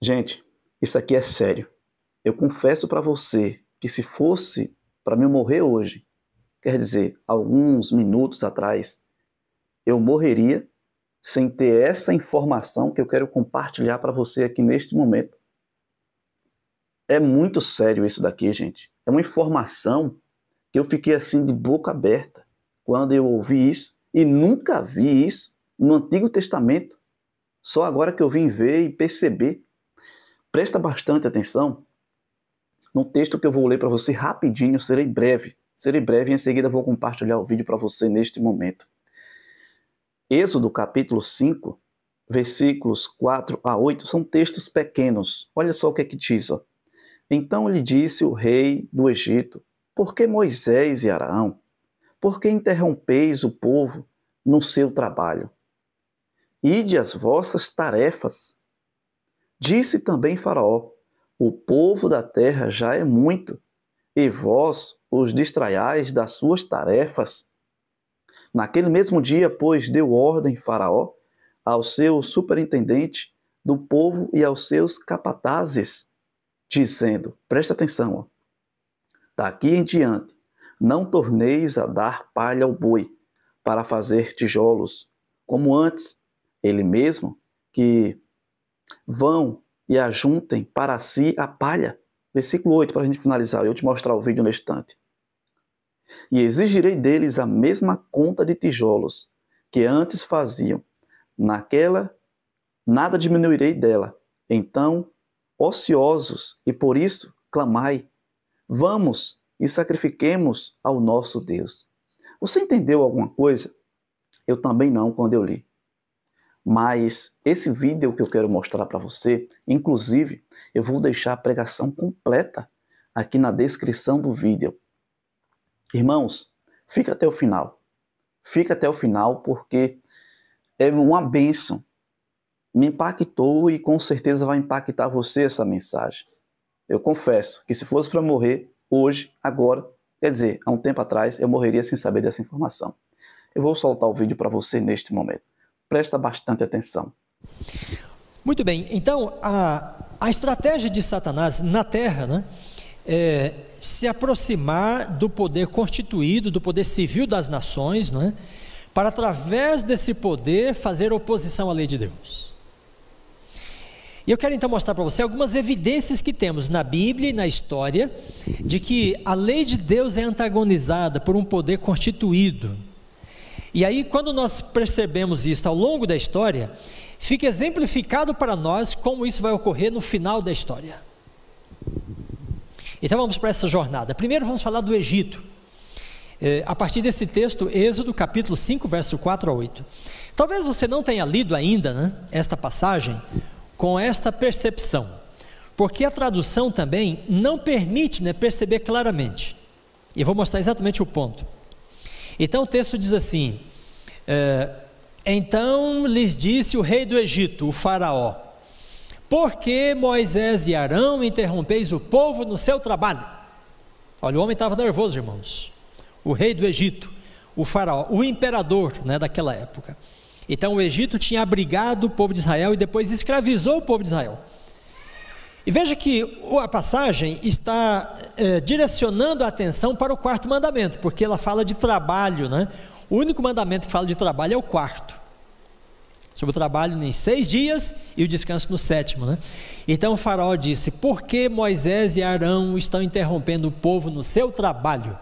Gente, isso aqui é sério. Eu confesso para você que se fosse para mim morrer hoje, quer dizer, alguns minutos atrás, eu morreria sem ter essa informação que eu quero compartilhar para você aqui neste momento. É muito sério isso daqui, gente. É uma informação que eu fiquei assim de boca aberta quando eu ouvi isso e nunca vi isso no Antigo Testamento. Só agora que eu vim ver e perceber Presta bastante atenção no texto que eu vou ler para você rapidinho, serei breve. Serei breve e em seguida vou compartilhar o vídeo para você neste momento. Êxodo capítulo 5, versículos 4 a 8 são textos pequenos. Olha só o que é que diz. Ó. Então lhe disse o rei do Egito: Por que Moisés e Araão? Por que interrompeis o povo no seu trabalho? Ide as vossas tarefas Disse também Faraó: O povo da terra já é muito, e vós os distraiais das suas tarefas. Naquele mesmo dia, pois, deu ordem Faraó ao seu superintendente do povo e aos seus capatazes, dizendo: Presta atenção, ó, daqui em diante, não torneis a dar palha ao boi para fazer tijolos, como antes, ele mesmo que Vão e ajuntem para si a palha. Versículo 8, para a gente finalizar, eu te mostrar o vídeo no instante. E exigirei deles a mesma conta de tijolos que antes faziam. Naquela, nada diminuirei dela. Então, ociosos, e por isso clamai: vamos e sacrifiquemos ao nosso Deus. Você entendeu alguma coisa? Eu também não quando eu li. Mas esse vídeo que eu quero mostrar para você, inclusive, eu vou deixar a pregação completa aqui na descrição do vídeo. Irmãos, fica até o final. Fica até o final porque é uma bênção. Me impactou e com certeza vai impactar você essa mensagem. Eu confesso que se fosse para morrer hoje, agora, quer dizer, há um tempo atrás, eu morreria sem saber dessa informação. Eu vou soltar o vídeo para você neste momento presta bastante atenção. Muito bem, então a, a estratégia de Satanás na Terra né, é se aproximar do poder constituído, do poder civil das nações, né, para através desse poder fazer oposição à lei de Deus. E eu quero então mostrar para você algumas evidências que temos na Bíblia e na história de que a lei de Deus é antagonizada por um poder constituído e aí, quando nós percebemos isso ao longo da história, fica exemplificado para nós como isso vai ocorrer no final da história. Então vamos para essa jornada. Primeiro vamos falar do Egito. É, a partir desse texto, Êxodo capítulo 5, verso 4 a 8. Talvez você não tenha lido ainda né, esta passagem com esta percepção, porque a tradução também não permite né, perceber claramente. E vou mostrar exatamente o ponto. Então o texto diz assim: é, Então lhes disse o rei do Egito, o Faraó: Por que Moisés e Arão interrompeis o povo no seu trabalho? Olha, o homem estava nervoso, irmãos. O rei do Egito, o Faraó, o imperador né, daquela época. Então o Egito tinha abrigado o povo de Israel e depois escravizou o povo de Israel. E veja que a passagem está é, direcionando a atenção para o quarto mandamento, porque ela fala de trabalho, né? O único mandamento que fala de trabalho é o quarto. Sobre o trabalho em seis dias e o descanso no sétimo, né? Então o faraó disse: Por que Moisés e Arão estão interrompendo o povo no seu trabalho?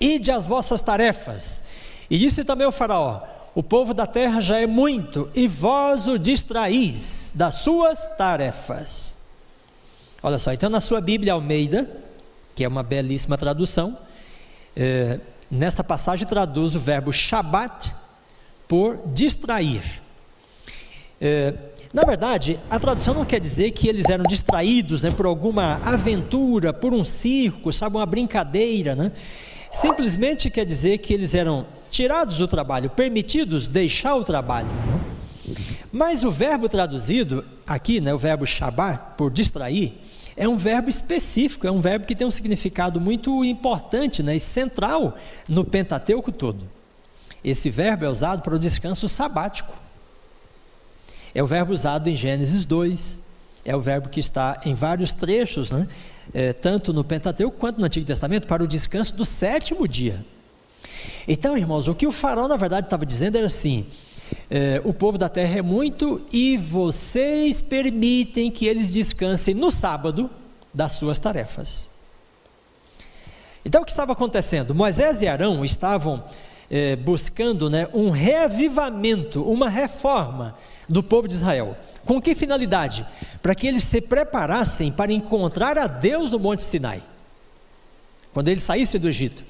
Ide as vossas tarefas. E disse também o faraó: o povo da terra já é muito, e vós o distraís das suas tarefas. Olha só, então na sua Bíblia Almeida, que é uma belíssima tradução, é, nesta passagem traduz o verbo shabat por distrair. É, na verdade, a tradução não quer dizer que eles eram distraídos né, por alguma aventura, por um circo, sabe, uma brincadeira. Né? Simplesmente quer dizer que eles eram tirados do trabalho, permitidos deixar o trabalho. Né? Mas o verbo traduzido aqui, né, o verbo shabar, por distrair, é um verbo específico, é um verbo que tem um significado muito importante né, e central no Pentateuco todo. Esse verbo é usado para o descanso sabático. É o verbo usado em Gênesis 2, é o verbo que está em vários trechos, né, é, tanto no Pentateuco quanto no Antigo Testamento, para o descanso do sétimo dia. Então, irmãos, o que o faraó na verdade estava dizendo era assim: é, o povo da terra é muito e vocês permitem que eles descansem no sábado das suas tarefas. Então o que estava acontecendo? Moisés e Arão estavam é, buscando né, um reavivamento, uma reforma do povo de Israel. Com que finalidade? Para que eles se preparassem para encontrar a Deus no Monte Sinai, quando eles saíssem do Egito.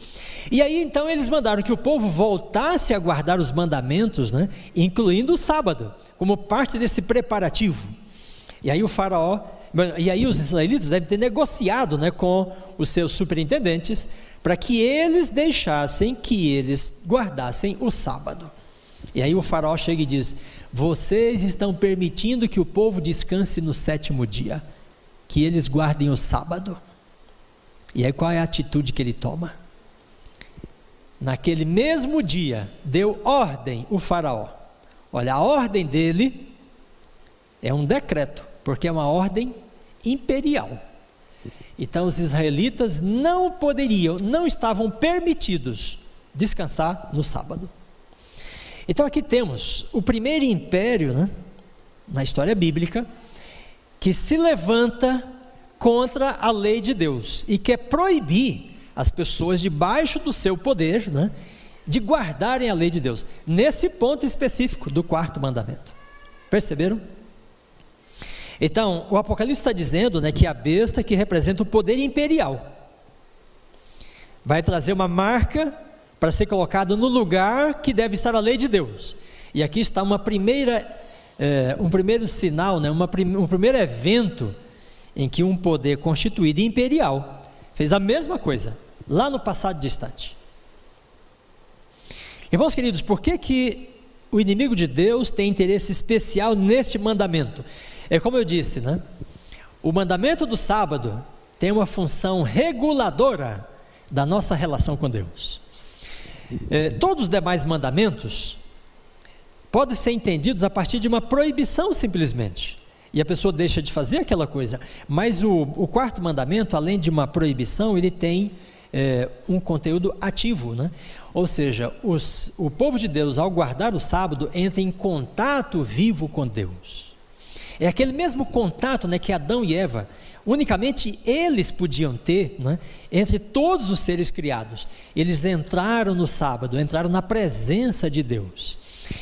E aí então eles mandaram que o povo voltasse a guardar os mandamentos, né, incluindo o sábado, como parte desse preparativo. E aí o faraó, e aí os israelitas devem ter negociado, né, com os seus superintendentes para que eles deixassem que eles guardassem o sábado. E aí o faraó chega e diz: "Vocês estão permitindo que o povo descanse no sétimo dia, que eles guardem o sábado". E aí qual é a atitude que ele toma? naquele mesmo dia, deu ordem o Faraó. Olha, a ordem dele é um decreto, porque é uma ordem imperial. Então os israelitas não poderiam, não estavam permitidos descansar no sábado. Então aqui temos o primeiro império, né, na história bíblica, que se levanta contra a lei de Deus e quer proibir as pessoas debaixo do seu poder, né, de guardarem a lei de Deus, nesse ponto específico do quarto mandamento. Perceberam? Então, o Apocalipse está dizendo né, que é a besta que representa o poder imperial vai trazer uma marca para ser colocada no lugar que deve estar a lei de Deus. E aqui está uma primeira, eh, um primeiro sinal, né, uma prim um primeiro evento em que um poder constituído imperial fez a mesma coisa lá no passado distante. Irmãos queridos, por que, que o inimigo de Deus tem interesse especial neste mandamento? É como eu disse, né? O mandamento do sábado tem uma função reguladora da nossa relação com Deus. É, todos os demais mandamentos podem ser entendidos a partir de uma proibição simplesmente. E a pessoa deixa de fazer aquela coisa. Mas o, o quarto mandamento, além de uma proibição, ele tem é, um conteúdo ativo, né? Ou seja, os, o povo de Deus, ao guardar o sábado, entra em contato vivo com Deus. É aquele mesmo contato né, que Adão e Eva, unicamente eles podiam ter, né, entre todos os seres criados. Eles entraram no sábado, entraram na presença de Deus.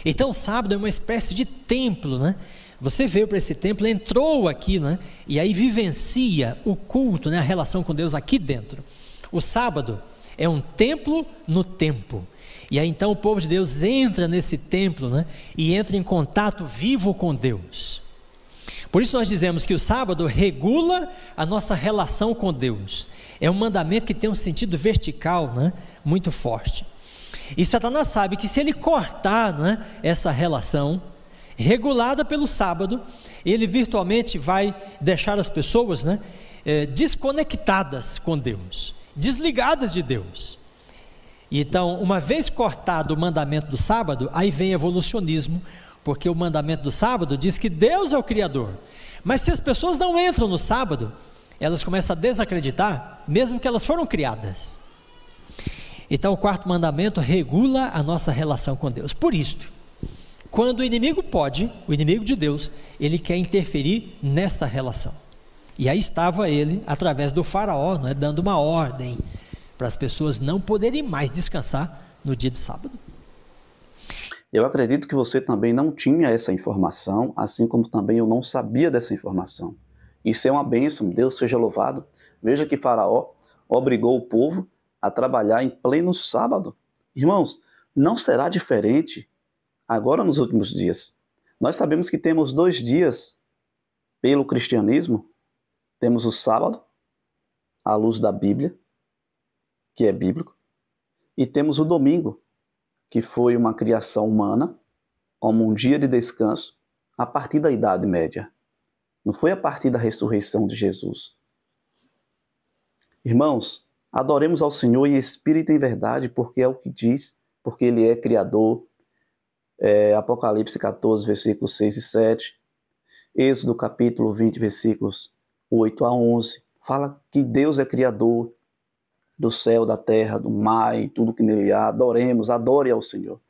Então, o sábado é uma espécie de templo, né? Você veio para esse templo, entrou aqui, né? E aí vivencia o culto, né? A relação com Deus aqui dentro. O sábado é um templo no tempo. E aí então o povo de Deus entra nesse templo né, e entra em contato vivo com Deus. Por isso nós dizemos que o sábado regula a nossa relação com Deus. É um mandamento que tem um sentido vertical né, muito forte. E Satanás sabe que se ele cortar né, essa relação, regulada pelo sábado, ele virtualmente vai deixar as pessoas né, eh, desconectadas com Deus desligadas de Deus. Então, uma vez cortado o mandamento do sábado, aí vem evolucionismo, porque o mandamento do sábado diz que Deus é o Criador. Mas se as pessoas não entram no sábado, elas começam a desacreditar, mesmo que elas foram criadas. Então, o quarto mandamento regula a nossa relação com Deus. Por isto, quando o inimigo pode, o inimigo de Deus, ele quer interferir nesta relação. E aí estava ele, através do faraó, é, dando uma ordem para as pessoas não poderem mais descansar no dia de sábado. Eu acredito que você também não tinha essa informação, assim como também eu não sabia dessa informação. Isso é uma bênção, Deus seja louvado. Veja que Faraó obrigou o povo a trabalhar em pleno sábado. Irmãos, não será diferente agora nos últimos dias. Nós sabemos que temos dois dias pelo cristianismo temos o sábado, à luz da Bíblia, que é bíblico, e temos o domingo, que foi uma criação humana, como um dia de descanso, a partir da Idade Média. Não foi a partir da ressurreição de Jesus. Irmãos, adoremos ao Senhor em espírito e em verdade, porque é o que diz, porque Ele é Criador. É, Apocalipse 14, versículos 6 e 7. Êxodo capítulo 20, versículos 8 a 11. Fala que Deus é criador do céu, da terra, do mar e tudo que nele há. Adoremos, adore ao Senhor.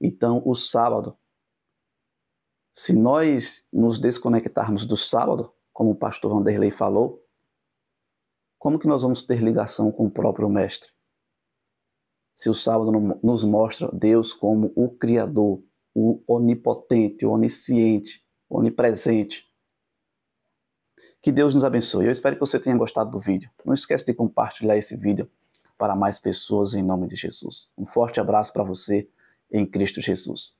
Então, o sábado, se nós nos desconectarmos do sábado, como o pastor Vanderlei falou, como que nós vamos ter ligação com o próprio Mestre? Se o sábado nos mostra Deus como o Criador, o Onipotente, o Onisciente, Onipresente, que Deus nos abençoe. Eu espero que você tenha gostado do vídeo. Não esquece de compartilhar esse vídeo para mais pessoas em nome de Jesus. Um forte abraço para você em Cristo Jesus.